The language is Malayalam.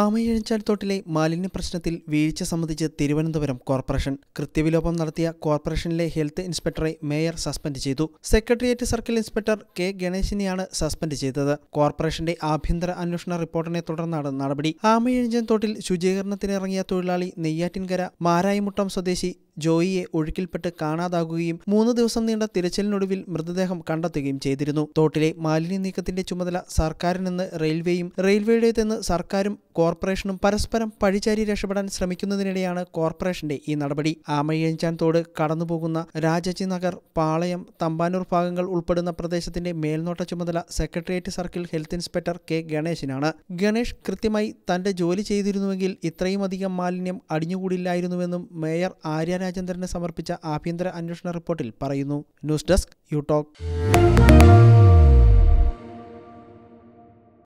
ആമയിഴഞ്ചാൽ തോട്ടിലെ മാലിന്യ പ്രശ്നത്തിൽ വീഴ്ച സംബന്ധിച്ച് തിരുവനന്തപുരം കോർപ്പറേഷൻ കൃത്യവിലോപം നടത്തിയ കോർപ്പറേഷനിലെ ഹെൽത്ത് ഇൻസ്പെക്ടറെ മേയർ സസ്പെൻഡ് ചെയ്തു സെക്രട്ടേറിയറ്റ് സർക്കിൾ ഇൻസ്പെക്ടർ കെ ഗണേശിനെയാണ് സസ്പെൻഡ് ചെയ്തത് കോർപ്പറേഷന്റെ ആഭ്യന്തര അന്വേഷണ റിപ്പോർട്ടിനെ തുടർന്നാണ് നടപടി ആമയിഴഞ്ചൻ തോട്ടിൽ ശുചീകരണത്തിനിറങ്ങിയ തൊഴിലാളി നെയ്യാറ്റിൻകര മാരായിമുട്ടം സ്വദേശി ജോയിയെ ഒഴുക്കിൽപ്പെട്ട് കാണാതാകുകയും മൂന്ന് ദിവസം നീണ്ട തിരച്ചിലിനൊടുവിൽ മൃതദേഹം കണ്ടെത്തുകയും ചെയ്തിരുന്നു തോട്ടിലെ മാലിന്യ നീക്കത്തിന്റെ ചുമതല സർക്കാരിനെന്ന് റെയിൽവേയും റെയിൽവേയുടേതെന്ന് സർക്കാരും കോർപ്പറേഷനും പരസ്പരം പഴിചാരി രക്ഷപ്പെടാൻ ശ്രമിക്കുന്നതിനിടെയാണ് കോർപ്പറേഷന്റെ ഈ നടപടി ആമയഞ്ചാൻ തോട് കടന്നുപോകുന്ന രാജജി നഗർ പാളയം തമ്പാനൂർ ഭാഗങ്ങൾ ഉൾപ്പെടുന്ന പ്രദേശത്തിന്റെ മേൽനോട്ട ചുമതല secretariat circle health inspector K ഗണേശിനാണ് ഗണേഷ് കൃത്യമായി തന്റെ ജോലി ചെയ്തിരുന്നുവെങ്കിൽ ഇത്രയും അധികം മാലിന്യം അടിഞ്ഞുകൂടില്ലായിരുന്നുവെന്നും മേയർ ആര്യ രാജേന്ദ്രന് സമർപ്പിച്ച ആഭ്യന്തര അന്വേഷണ റിപ്പോർട്ടിൽ പറയുന്നു ന്യൂസ് ഡെസ്ക് യു ടോക്ക്